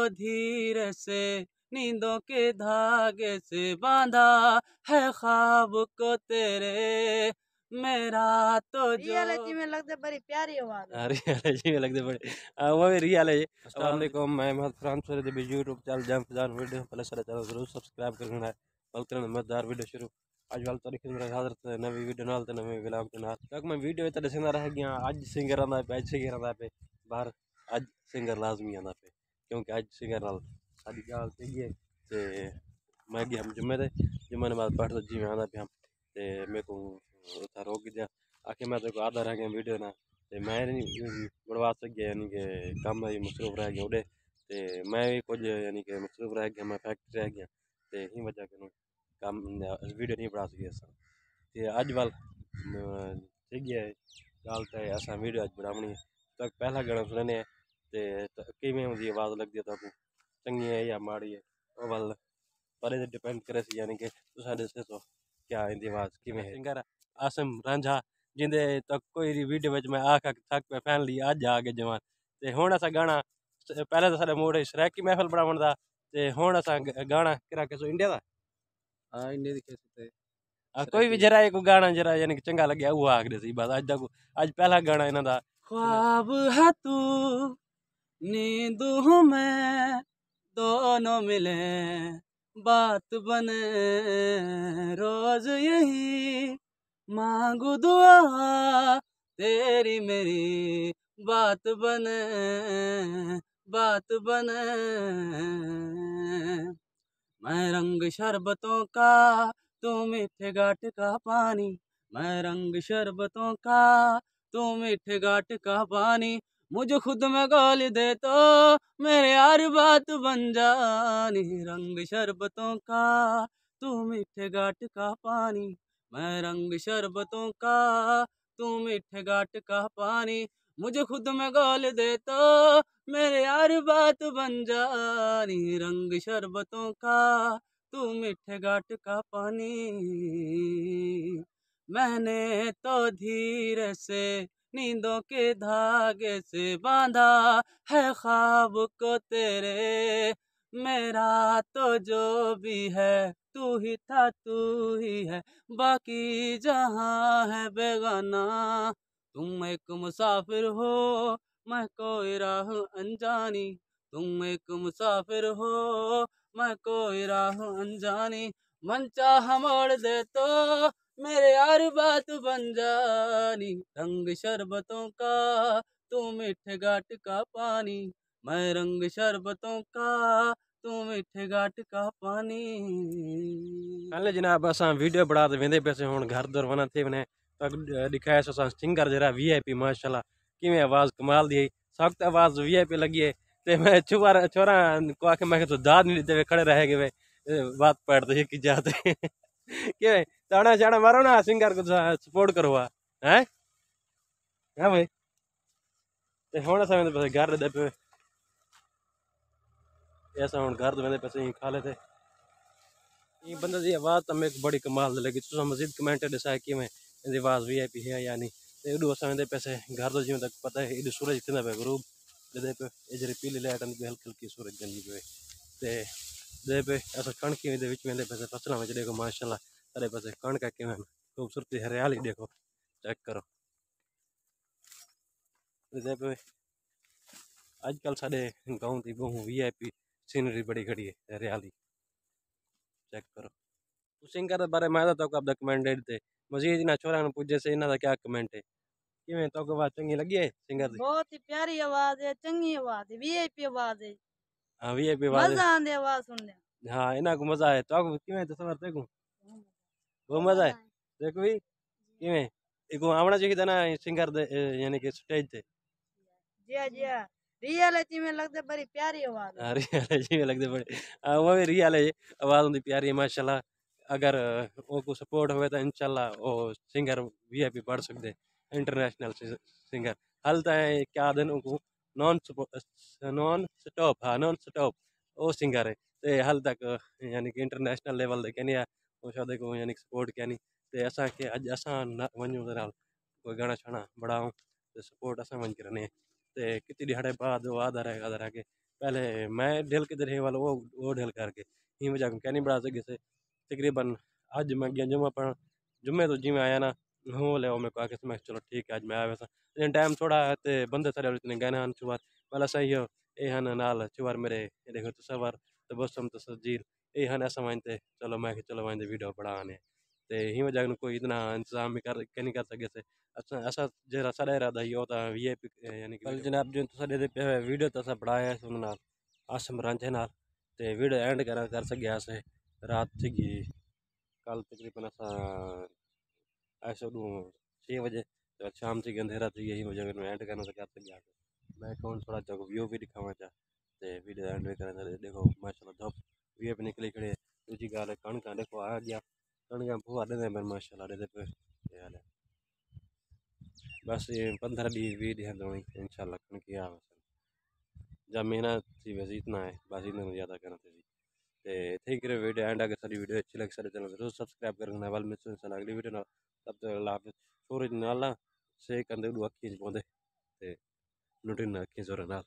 धीर से नींदों के धागे से बांधा है ख्वाब को तेरे मेरा तो जी में लगते बड़ी प्यारी आवाज हाँ, रियालजी में लगते बड़ी हाँ, वो भी रियल है जी मैं मोहम्मद फरहान सर चैनल जाम फजान वीडियो पहले सारे चैनल जरूर सब्सक्राइब कर है बल करना मजेदार वीडियो शुरू ਅੱਜ ਵਾਲ ਤਾਰੀਖ ਨੂੰ ਹਾਜ਼ਰ ਤੇ ਨਵੀਂ ਵੀਡੀਓ ਨਾਲ ਤੇ ਨਵੇਂ ਵਲੌਗ ਦੇ ਨਾਲ ਤੱਕ ਮੈਂ ਵੀਡੀਓ ਤੇ ਦੱਸਣਾ ਰਹਿ आज सिंगर आंदा पे आज सिंगर आंदा पे बाहर आज सिंगर लाजमी आंदा पे ਕਿਉਂਕਿ ਅੱਜ ਸੀਗਾ ਨਾਲ ਸਾਡੀ ਗੱਲ ਤੇ ਹੈ ਤੇ ਮੈਂ ਗਿਆ ਜੁਮੇ ਤੇ ਜੁਮੇ ਨੇ ਬਾਅਦ ਪੜ੍ਹ ਤੋਂ ਜਿਵੇਂ ਆਦਾ ਪਿਆ ਤੇ ਮੇਰੇ ਕੋ ਉਤਾ ਰੋਕ ਗਿਆ ਆਖੇ ਮੈਂ ਤੇ ਕੋ ਆਦਾ ਰਹਿ ਗਿਆ ਵੀਡੀਓ ਨਾ ਤੇ ਮੈਂ ਨਹੀਂ ਬੜਵਾ ਗਿਆ ਯਾਨੀ ਕਿ ਕੰਮ ਹੈ ਮਸਰੂਫ ਰਹਿ ਗਿਆ ਉਹਦੇ ਤੇ ਮੈਂ ਵੀ ਕੁਝ ਯਾਨੀ ਕਿ ਮਸਰੂਫ ਰਹਿ ਗਿਆ ਮੈਂ ਫੈਕਟਰੀ ਰਹਿ ਗਿਆ ਤੇ ਇਹੀ ਵਜ੍ਹਾ ਕਿ ਕੰਮ ਵੀਡੀਓ ਨਹੀਂ ਬਣਾ ਸਕਿਆ ਸਾਂ ਤੇ ਅੱਜ ਵੱਲ ਠੀਕ ਹੈ ਗੱਲ ਤੇ ਅਸਾਂ ਵੀਡੀਓ ਅੱਜ ਬਣਾਉਣੀ ਤੱਕ ਪਹਿਲਾ ਗਾਣਾ ਸੁਣਨੇ ਤੇ ਕਿਵੇਂ ਉਹਦੀ ਆਵਾਜ਼ ਲੱਗਦੀ ਆ ਤੁਹਾਨੂੰ ਚੰਗੀ ਹੈ ਜਾਂ ਮਾੜੀ ਹੈ ਉਹ ਵੱਲ ਪਰ ਇਹ ਡਿਪੈਂਡ ਕਰੇ ਸੀ ਯਾਨੀ ਕਿ ਤੁਸੀਂ ਕੀ ਆ ਇਹਦੀ ਆਵਾਜ਼ ਕਿਵੇਂ ਹੈ ਸਿੰਗਰ ਆਸਮ ਰਾਂਝਾ ਜਿੰਦੇ ਤੱਕ ਕੋਈ ਦੀ ਵੀਡੀਓ ਵਿੱਚ ਮੈਂ ਆਖ ਆਖ ਥੱਕ ਪੈ ਫੈਨ ਲਈ ਅੱਜ ਆ ਕੇ ਜਵਾਨ ਤੇ ਹੁਣ ਅਸਾਂ ਗਾਣਾ ਪਹਿਲਾਂ ਤਾਂ ਸਾਡੇ ਮੋੜ ਸ਼ਰੈਕ ਕੀ ਮਹਿਫਲ ਬਣਾਉਣ ਦਾ ਤੇ ਹੁਣ ਅਸਾਂ ਗਾਣਾ ਕਿਰਾ ਕੇ ਸੋ ਇੰਡੀਆ ਦਾ ਆ ਇੰਨੇ ਦੀ ਕਿਸੇ ਤੇ ਆ ਕੋਈ ਵੀ ਜਰਾ ਇੱਕ ਗਾਣਾ ਜਰਾ ਯਾਨੀ ਕਿ ਚੰਗਾ ਲੱਗਿਆ ਉਹ ਆਖਦੇ ਸੀ ਬਸ ਅੱਜ ਦਾ ਅੱਜ ਪਹਿਲਾ ਗਾਣਾ ਇਹਨਾਂ ਦਾ ਖਵਾਬ ਹੈ ਤੂੰ नींद हूँ मैं दोनों मिले बात बने रोज यही मांगू दुआ तेरी मेरी बात बने बात बने मैं रंग शरबतों का तू मीठे घाट का पानी मैं रंग शरबतों का तू मीठे घाट का पानी मुझे खुद में गाल दे तो मेरे यार बात बन जानी रंग शरबतों का तू मीठे घाट का पानी मैं रंग शरबतों का तू मीठे घाट का पानी मुझे खुद में गाल दे तो मेरे यार बात बन जानी रंग शरबतों का तू मीठे घाट का पानी मैंने तो धीरे से नींदों के धागे से बांधा है ख्वाब को तेरे मेरा तो जो भी है तू ही था तू ही है बाकी जहाँ है बेगाना तुम एक मुसाफिर हो मैं कोई राह अनजानी तुम एक मुसाफिर हो मैं कोई राह अनजानी मन चाह मोड़ दे तो मेरे यार बात बन जानी रंग शरबतों का तू मीठे घाट का पानी मैं रंग शरबतों का तू मीठे घाट का पानी हले जनाब असा वीडियो बड़ा तो वेंदे पैसे हूँ घर दुर वना थे मैंने दिखाया सो सिंगर जरा वीआईपी माशाल्लाह किवें आवाज़ कमाल दी सख्त आवाज़ वी आई पी लगी है ते मैं छोरा छोरा को आखिर मैं तो दाद नहीं देते खड़े रह गए बात पढ़ते की जाते કેવાય તાણા ચાણા મારો ને શિંગાર સપોર્ટ કરવા હે હા ભાઈ ते होना समय पैसे घर दे पे ऐसा हूँ घर दे पैसे खा लेते ये बंदे की आवाज़ तमें एक बड़ी कमाल लगी तुम मजीद कमेंट दसाए कि मैं इन आवाज़ वी आई पी है या नहीं तो एडू असां दे पैसे घर दो जिमें तक पता है एडू सूरज थी पे गरूब जैसे पे ये पीली लाइट हल्की हल्की सूरज जंदी पे तो दे पे अस कणक में फसल में देखो माशाला अरे पास कणक के में खूबसूरती हरियाली देखो चेक करो दे पे आजकल साडे गांव दी बहु पी सीनरी बड़ी खड़ी है हरियाली चेक करो सिंगर के बारे में आया तो आप कमेंटेड थे मजीद इन्होंने छोरा ने पूछे से इन्हों का क्या कमेंट है कि तो आवाज चंगी लगी है सिंगर बहुत ही प्यारी आवाज है चंगी आवाज है वी आई पी आवाज है હા વીઆઈપી વાળા મજા આંદે વા સુનને હા એના કો મજા આવે તો આકો કેમે તો સવાર તેકો બહુ મજા આવે દેખો ભી કેમે એકો આવણા જેકી દના સિંગર દે યાની કે સ્ટેજ તે જી જી अगर वो को सकते इंटरनेशनल सिंगर हल तो क्या दिन उनको नॉन नॉन स्टॉप हाँ नॉन स्टॉप ਉਹ ਸਿੰਗਰ ਹੈ ਤੇ ਹਾਲ ਤੱਕ ਯਾਨੀ ਕਿ ਇੰਟਰਨੈਸ਼ਨਲ ਲੈਵਲ ਦੇ ਕਹਿੰਦੇ ਆ ਉਹ ਸ਼ਾਦੇ ਕੋ ਯਾਨੀ ਸਪੋਰਟ ਕਹਿੰਦੀ ਤੇ ਅਸਾਂ ਕਿ ਅੱਜ ਅਸਾਂ ਵੰਜੂ ਦੇ ਨਾਲ ਕੋਈ ਗਾਣਾ ਛਾਣਾ ਬੜਾਉ ਤੇ ਸਪੋਰਟ ਅਸਾਂ ਵੰਜ ਕਰਨੇ ਤੇ ਕਿਤੇ ਦਿਹਾੜੇ ਬਾਅਦ ਉਹ ਆਦਾ ਰਹੇਗਾ ਆਦਾ ਕੇ पहले मैं ढेल के रहे वाला वो वो ढेल करके ही मजाक क्या नहीं बढ़ा सके से तकरीबन आज मैं गया जुम्मे पर जुम्मे तो जी में आया ना हो ले मैं कहा कि मैं चलो ठीक है अज मैं आया लेकिन टाइम थोड़ा है तो बंदे सारे इतने गहने हैं छुआर पहला सही हो ये नाल छुआर मेरे ये देखो तो सवर तो बस हम तो सजील ये हैं ऐसा मानते चलो मैं चलो मानते वीडियो बड़ा आने तो ही वजह कोई इतना इंतजाम भी कर के नहीं कर सके से अच्छा ऐसा जरा सारा इरादा ही होता है ये यानी कि जनाब जो तुसा दे पे वीडियो तो असर बढ़ाया उन आसम रांझे नाल ते वीडियो एंड कर सके अस रात थी कल तकरीबन असा ऐसा छः बजे जब शाम से अंधेरा थी तो यही मुझे मैं ऐड करना था आपसे यहाँ मैं कौन थोड़ा जो व्यू भी दिखावा चाहते वीडियो तो एंड भी करना तो देखो माशा धप व्यू पे निकली खड़े दूजी गाल कणक देखो आ गया कणक भूआ देते मैं माशा देते हाल है बस ये पंद्रह बीस वीह ॾींहं धोई इनशाला कणक आ जा महीना थी वैसे इतना है बस इतना ज़्यादा करना थी तो थैंक यू वीडियो एंड अगर सारी वीडियो अच्छी लगे सारे चैनल जरूर सब्सक्राइब करना वाल मिलते अगली वीडियो la por la